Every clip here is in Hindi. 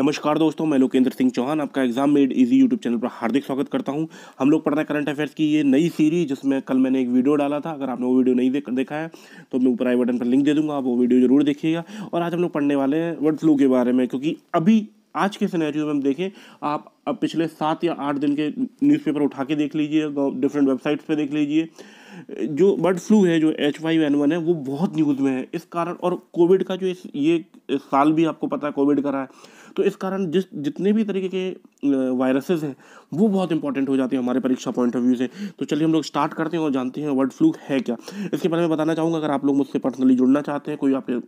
नमस्कार दोस्तों मैं लोकेंद्र सिंह चौहान आपका exam made easy YouTube channel पर हार्दिक स्वागत करता हूं हम लोग पढ़ रहे हैं करंट अफेयर्स की ये नई सीरीज जिसमें कल मैंने एक वीडियो डाला था अगर आपने वो वीडियो नहीं देख देखा है तो मैं ऊपर आई बटन पर लिंक दे दूंगा आप वो वीडियो जरूर देखिएगा और आज हम लोग पढ़ने वाले हैं वर्ड फ्लू के बारे में क्योंकि अभी आज के सिनेरियो में हम देखें आप अब पिछले सात या आठ दिन के न्यूज़पेपर उठा के देख लीजिए डिफरेंट वेबसाइट्स पे देख लीजिए जो बर्ड फ्लू है जो एच वाई एन वन है वो बहुत न्यूज़ में है इस कारण और कोविड का जो इस ये इस साल भी आपको पता है कोविड का रहा है तो इस कारण जिस जितने भी तरीके के वायरसेस हैं वो बहुत इंपॉर्टेंट हो जाते हैं हमारे परीक्षा पॉइंट ऑफ व्यू से तो चलिए हम लोग स्टार्ट करते हैं और जानते हैं बर्ड फ्लू है क्या इसके बारे में बताना चाहूँगा अगर आप लोग मुझसे पर्सनली जुड़ना चाहते हैं कोई आपके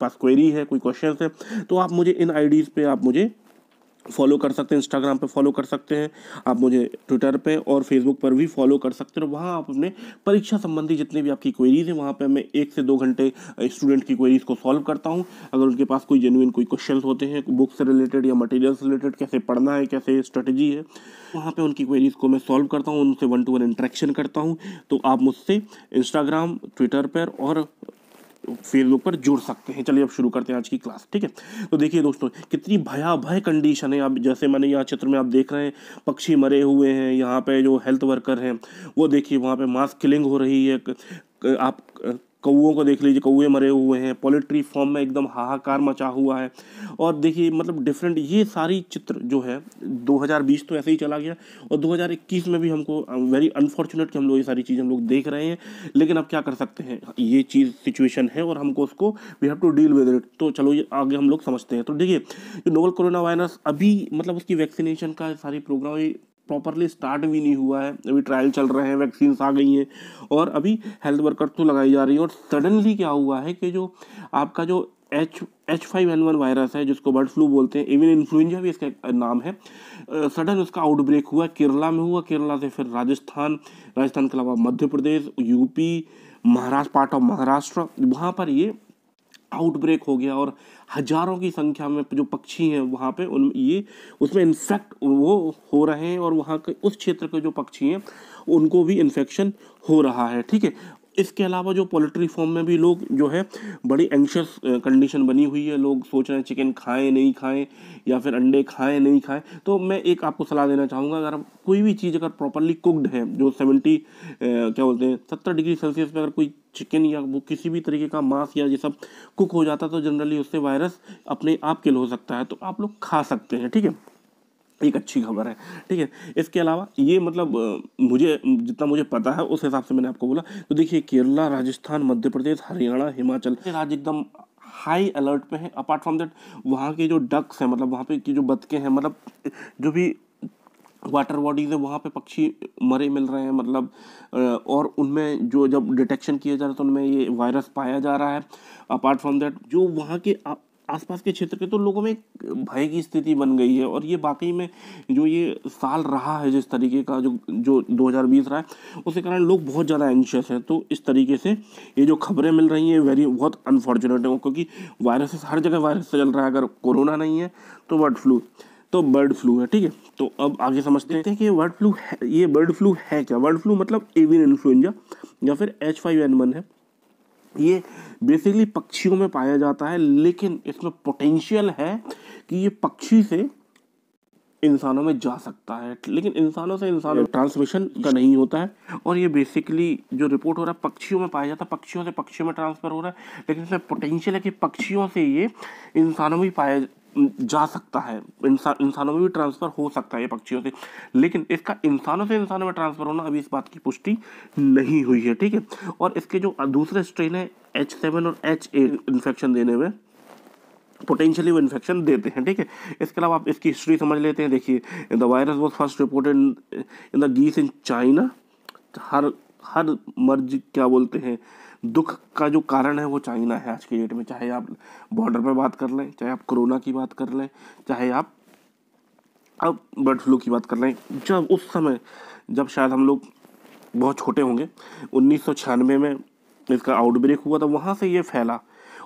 पास क्वेरी है कोई क्वेश्चन है तो आप मुझे इन आईडीज़ पे आप मुझे फॉलो कर सकते हैं इंस्टाग्राम पे फॉलो कर सकते हैं आप मुझे ट्विटर पे और फेसबुक पर भी फॉलो कर सकते हैं वहाँ आप अपने परीक्षा संबंधी जितने भी आपकी क्वेरीज हैं वहाँ पे मैं एक से दो घंटे स्टूडेंट की क्वेरीज को सॉल्व करता हूँ अगर उनके पास कोई जेनुइन कोई क्वेश्चन होते हैं बुक से रिलेटेड या मटेरियल से रिलेटेड कैसे पढ़ना है कैसे स्ट्रेटजी है वहाँ पर उनकी क्वेरीज को मैं सॉल्व करता हूँ उनसे वन टू वन इंट्रैक्शन करता हूँ तो आप मुझसे इंस्टाग्राम ट्विटर पर और फेसबुक पर जुड़ सकते हैं चलिए अब शुरू करते हैं आज की क्लास ठीक है तो देखिए दोस्तों कितनी भय कंडीशन है आप जैसे मैंने यहाँ चित्र में आप देख रहे हैं पक्षी मरे हुए हैं यहाँ पे जो हेल्थ वर्कर हैं वो देखिए वहाँ पे मास्क किलिंग हो रही है आप कौओं को देख लीजिए कौए मरे हुए हैं पोलिट्री फॉर्म में एकदम हाहाकार मचा हुआ है और देखिए मतलब डिफरेंट ये सारी चित्र जो है 2020 तो ऐसे ही चला गया और 2021 में भी हमको वेरी अनफॉर्चुनेट कि हम लोग ये सारी चीज़ हम लोग देख रहे हैं लेकिन अब क्या कर सकते हैं ये चीज़ सिचुएशन है और हमको उसको we have to deal with it तो चलो ये आगे हम लोग समझते हैं तो देखिए जो नोवल कोरोना वायरस अभी मतलब उसकी वैक्सीनेशन का सारी प्रोग्राम प्रॉपरली स्टार्ट भी नहीं हुआ है अभी ट्रायल चल रहे हैं वैक्सीन्स आ गई हैं और अभी हेल्थ वर्कर्स तो लगाई जा रही है और सडनली क्या हुआ है कि जो आपका जो H H five N one virus है जिसको बर्ड फ्लू बोलते हैं इवन इन्फ्लुएंजा भी इसका नाम है सडन उसका आउटब्रेक हुआ केरला में हुआ केरला से फिर राजस्थान राजस्थान के अलावा Madhya Pradesh UP Maharashtra part of Maharashtra वहाँ पर ये आउटब्रेक हो गया और हजारों की संख्या में जो पक्षी हैं वहाँ पे उन ये उसमें इन्फेक्ट वो हो रहे हैं और वहाँ के उस क्षेत्र के जो पक्षी हैं उनको भी इन्फेक्शन हो रहा है ठीक है इसके अलावा जो पोल्ट्री फॉर्म में भी लोग जो है बड़ी एंशियस कंडीशन बनी हुई है लोग सोच रहे हैं चिकन खाएं नहीं खाएं या फिर अंडे खाएं नहीं खाएं तो मैं एक आपको सलाह देना चाहूँगा अगर कोई भी चीज़ अगर प्रॉपरली कुकड है जो सेवेंटी क्या बोलते हैं सत्तर डिग्री सेल्सियस में अगर कोई चिकन या वो किसी भी तरीके का मांस या ये सब कुक हो जाता है तो जनरली उससे वायरस अपने आप किल हो सकता है तो आप लोग खा सकते हैं ठीक है एक अच्छी खबर है ठीक है इसके अलावा ये मतलब मुझे जितना मुझे पता है उस हिसाब से मैंने आपको बोला तो देखिए केरला राजस्थान मध्य प्रदेश हरियाणा हिमाचल राज्य एकदम हाई अलर्ट पे है अपार्ट फ्रॉम दैट वहाँ के जो डक्स हैं मतलब वहाँ पे की जो बतके हैं मतलब जो भी वाटर बॉडीज़ है वहाँ पे पक्षी मरे मिल रहे हैं मतलब और उनमें जो जब डिटेक्शन किया जा रहा है तो उनमें ये वायरस पाया जा रहा है अपार्ट फ्रॉम दैट जो वहाँ के आसपास के क्षेत्र के तो लोगों में भय की स्थिति बन गई है और ये बाकी में जो ये साल रहा है जिस तरीके का जो जो 2020 रहा है उसके कारण लोग बहुत ज़्यादा एंशियस हैं तो इस तरीके से ये जो खबरें मिल रही हैं वेरी बहुत अनफॉर्चुनेट है क्योंकि वायरस हर जगह वायरस चल रहा है अगर कोरोना नहीं है तो बर्ड फ्लू तो बर्ड फ्लू है ठीक है तो अब आगे समझते हैं कि बर्ड फ्लू है ये बर्ड फ्लू है क्या बर्ड फ्लू मतलब एवियन इन्फ्लुएंजा या फिर एच फाइव एन वन है ये बेसिकली पक्षियों में पाया जाता है लेकिन इसमें पोटेंशियल है कि ये पक्षी से इंसानों में जा सकता है लेकिन इंसानों से इंसानों ट्रांसमिशन का नहीं होता है और ये बेसिकली जो रिपोर्ट हो रहा है पक्षियों में पाया जाता है पक्षियों से पक्षियों में ट्रांसफ़र हो रहा है लेकिन इसमें पोटेंशियल है कि पक्षियों से ये इंसानों में पाया जा सकता है इंसान इंसानों में भी ट्रांसफ़र हो सकता है ये पक्षियों से लेकिन इसका इंसानों से इंसानों में ट्रांसफ़र होना अभी इस बात की पुष्टि नहीं हुई है ठीक है और इसके जो दूसरे स्ट्रेन है एच सेवन और एच एट इन्फेक्शन देने में पोटेंशियली वो इन्फेक्शन देते हैं ठीक है इसके अलावा आप इसकी हिस्ट्री समझ लेते हैं देखिए the virus was first reported in the geese in China हर हर मर्ज क्या बोलते हैं दुख का जो कारण है वो चाइना है आज की डेट में चाहे आप बॉर्डर पर बात कर लें चाहे आप कोरोना की बात कर लें चाहे आप अब बर्ड फ्लू की बात कर लें जब उस समय जब शायद हम लोग बहुत छोटे होंगे उन्नीस में इसका आउटब्रेक हुआ था वहाँ से ये फैला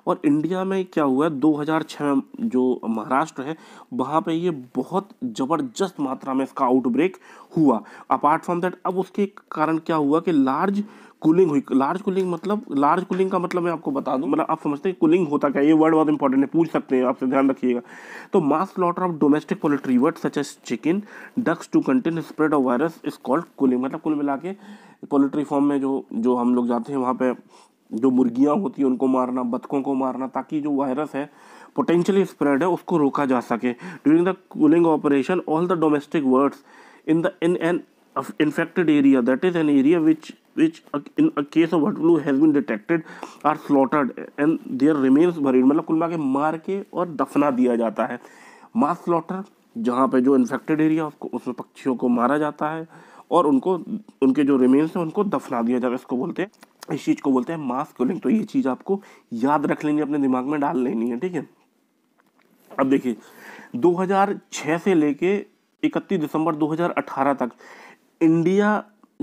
और इंडिया में क्या हुआ है 2006 में जो महाराष्ट्र है वहाँ पे ये बहुत ज़बरदस्त मात्रा में इसका आउटब्रेक हुआ अपार्ट फ्रॉम दैट अब उसके कारण क्या हुआ कि लार्ज कूलिंग हुई लार्ज कूलिंग मतलब लार्ज कूलिंग का मतलब मैं आपको बता दूं मतलब आप समझते हैं कूलिंग होता क्या ये वर्ड बहुत इंपॉर्टेंट है पूछ सकते हैं आपसे ध्यान रखिएगा तो mass slaughter of domestic poultry bird such as chicken ducks to contain spread of virus is called culling मतलब कुल मिला के पोल्ट्री फॉर्म में जो जो हम लोग जाते हैं वहाँ पर जो मुर्गियाँ होती हैं उनको मारना बतखों को मारना ताकि जो वायरस है पोटेंशियली स्प्रेड है उसको रोका जा सके during the culling operation all the domestic birds in the in an infected area that is an area which which in case of of bird flu has been detected are slaughtered and their remains मतलब कुल मिला मार के और दफना दिया जाता है मास स्लॉटर जहाँ पे जो इन्फेक्टेड एरिया उसको उसमें पक्षियों को मारा जाता है और उनको उनके जो रिमेन्स हैं उनको दफना दिया जाता है इसको बोलते हैं इस चीज़ को बोलते हैं मास क्यूलिंग तो ये चीज़ आपको याद रख लेनी अपने दिमाग में डाल लेनी है ठीक है अब देखिए 2006 से लेके 31 दिसंबर 2018 तक इंडिया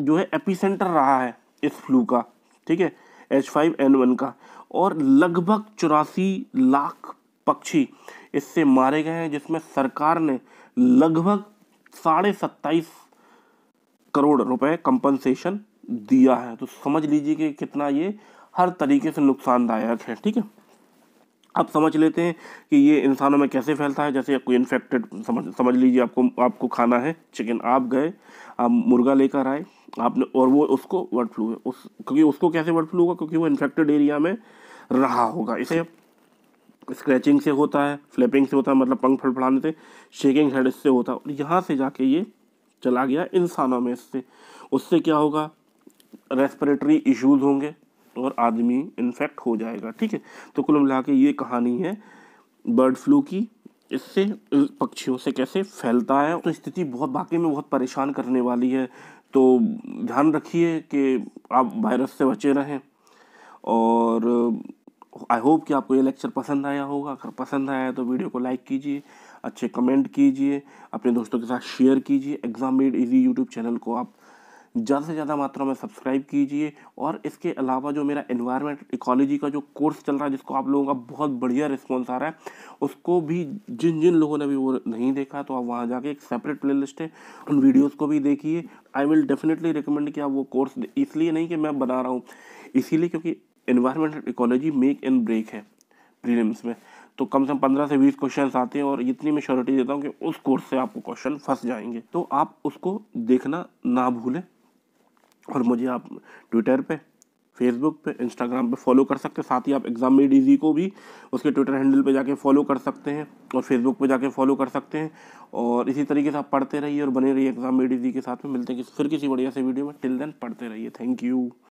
जो है एपिसेंटर रहा है इस फ्लू का ठीक है एच फाइव एन वन का और लगभग चौरासी लाख पक्षी इससे मारे गए हैं जिसमें सरकार ने लगभग साढ़े सत्ताईस करोड़ रुपए कंपनसेशन दिया है तो समझ लीजिए कि कितना ये हर तरीके से नुकसानदायक है ठीक है आप समझ लेते हैं कि ये इंसानों में कैसे फैलता है जैसे कोई इन्फेक्टेड समझ समझ लीजिए आपको आपको खाना है चिकन आप गए आप मुर्गा लेकर आए आपने और वो उसको बर्ड फ्लू है उस क्योंकि उसको कैसे बर्ड फ्लू होगा क्योंकि वो इन्फेक्टेड एरिया में रहा होगा इसे स्क्रैचिंग से होता है फ्लैपिंग से होता है मतलब पंख फड़फड़ाने से शेकिंग हेड इससे होता है और यहाँ से जाके ये चला गया इंसानों में इससे उससे क्या होगा रेस्पिरेटरी इश्यूज होंगे और आदमी इन्फेक्ट हो जाएगा ठीक है तो कुल मिला के ये कहानी है बर्ड फ्लू की इससे पक्षियों से कैसे फैलता है तो स्थिति बहुत बाकी में बहुत परेशान करने वाली है तो ध्यान रखिए कि आप वायरस से बचे रहें और आई होप कि आपको ये लेक्चर पसंद आया होगा अगर पसंद आया तो वीडियो को लाइक कीजिए अच्छे कमेंट कीजिए अपने दोस्तों के साथ शेयर कीजिए exam made easy YouTube channel को आप ज़्यादा से ज़्यादा मात्रा में सब्सक्राइब कीजिए और इसके अलावा जो मेरा इन्वायरमेंट इकोलॉजी का जो कोर्स चल रहा है जिसको आप लोगों का बहुत बढ़िया रिस्पॉन्स आ रहा है उसको भी जिन जिन लोगों ने भी वो नहीं देखा तो आप वहाँ जाके एक सेपरेट प्ले है उन वीडियोज़ को भी देखिए आई विल डेफिनेटली रिकमेंड कि आप वो कोर्स इसलिए नहीं कि मैं बना रहा हूँ इसीलिए क्योंकि environmental ecology make and break है प्रीलिम्स में तो कम से कम पंद्रह से बीस क्वेश्चन आते हैं और इतनी मैं श्योरिटी देता हूँ कि उस कोर्स से आपको क्वेश्चन फंस जाएंगे तो आप उसको देखना ना भूलें और मुझे आप ट्विटर पे फेसबुक पे इंस्टाग्राम पे फॉलो कर सकते हैं साथ ही आप एग्ज़ाम मेड डीजी को भी उसके ट्विटर हैंडल पे जाके फॉलो कर सकते हैं और फेसबुक पे जाके फॉलो कर सकते हैं और इसी तरीके से आप पढ़ते रहिए और बने रहिए एग्ज़ाम मेड डीजी के साथ में मिलते हैं फिर किसी बढ़िया से वीडियो में टिल देन पढ़ते रहिए थैंक यू